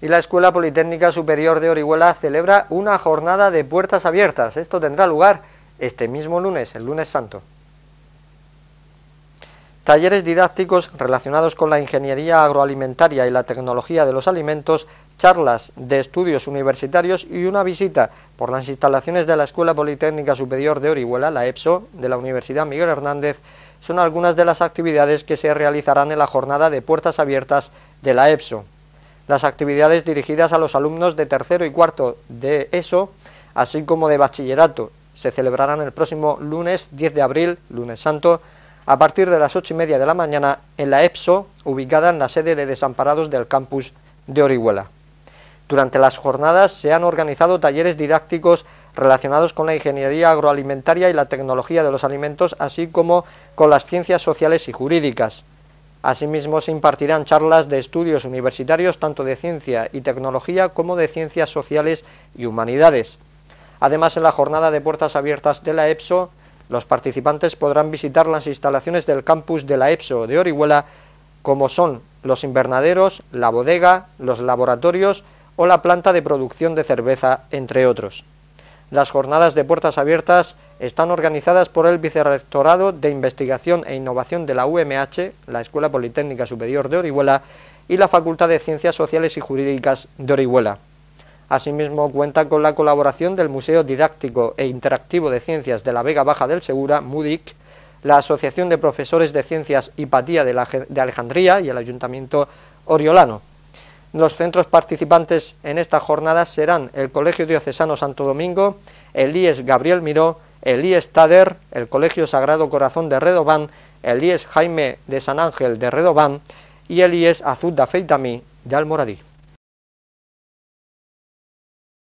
y la Escuela Politécnica Superior de Orihuela celebra una jornada de puertas abiertas. Esto tendrá lugar este mismo lunes, el lunes santo. Talleres didácticos relacionados con la ingeniería agroalimentaria y la tecnología de los alimentos, charlas de estudios universitarios y una visita por las instalaciones de la Escuela Politécnica Superior de Orihuela, la EPSO, de la Universidad Miguel Hernández, son algunas de las actividades que se realizarán en la jornada de puertas abiertas de la EPSO las actividades dirigidas a los alumnos de tercero y cuarto de ESO, así como de bachillerato. Se celebrarán el próximo lunes 10 de abril, lunes santo, a partir de las ocho y media de la mañana en la EPSO, ubicada en la sede de desamparados del campus de Orihuela. Durante las jornadas se han organizado talleres didácticos relacionados con la ingeniería agroalimentaria y la tecnología de los alimentos, así como con las ciencias sociales y jurídicas. Asimismo, se impartirán charlas de estudios universitarios tanto de ciencia y tecnología como de ciencias sociales y humanidades. Además, en la jornada de puertas abiertas de la EPSO, los participantes podrán visitar las instalaciones del campus de la EPSO de Orihuela, como son los invernaderos, la bodega, los laboratorios o la planta de producción de cerveza, entre otros. Las jornadas de puertas abiertas están organizadas por el Vicerrectorado de Investigación e Innovación de la UMH, la Escuela Politécnica Superior de Orihuela y la Facultad de Ciencias Sociales y Jurídicas de Orihuela. Asimismo, cuenta con la colaboración del Museo Didáctico e Interactivo de Ciencias de la Vega Baja del Segura, MUDIC, la Asociación de Profesores de Ciencias y Patía de, de Alejandría y el Ayuntamiento Oriolano. Los centros participantes en esta jornada serán el Colegio Diocesano Santo Domingo, el IES Gabriel Miró, el IES Tader, el Colegio Sagrado Corazón de Redobán, el IES Jaime de San Ángel de Redobán y el IES Azud da Feitami de Almoradí.